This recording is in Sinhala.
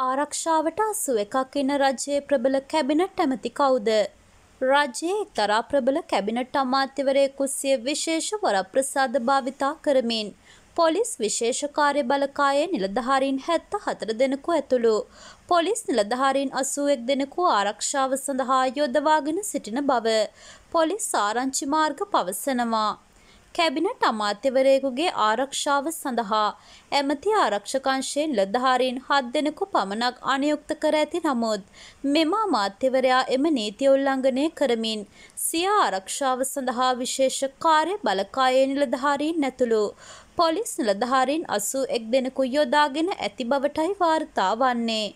ආරක්ෂාවට අසු එකක් එන රජයේ ප්‍රබල කැබිනට් ඇමති කවුද? රජයේ එක්තරා ප්‍රබල කැබිනට් අමාත්‍යවරයෙකු සිය විශේෂ වරප්‍රසාද භාවිතා කරමින් පොලිස් විශේෂ කාර්ය බලකායේ නිලධාරීන් 74 දෙනෙකු ඇතුළු පොලිස් නිලධාරීන් 81 දෙනෙකු ආරක්ෂාව සඳහා යොදවාගෙන සිටින බව පොලිස් ආරංචි මාර්ග පවසනවා. කැබිනට් අමාත්‍යවරයෙකුගේ ආරක්ෂාව සඳහා ඇමති ආරක්ෂකංශයෙන් ලදධාරීන් හත් දෙනෙකු පමණක් අනයුක්ත කර ඇති නමුත් මෙම අමාත්‍යවරයා එම නීති උල්ලංඝනය කරමින් සිය ආරක්ෂාව සඳහා විශේෂ කාර්ය බලකායේ නිලධාරීන් නැතුළු පොලිස් නිලධාරීන් අසූ එක් දෙනෙකු යොදාගෙන ඇති බවටයි වාර්තා වන්නේ.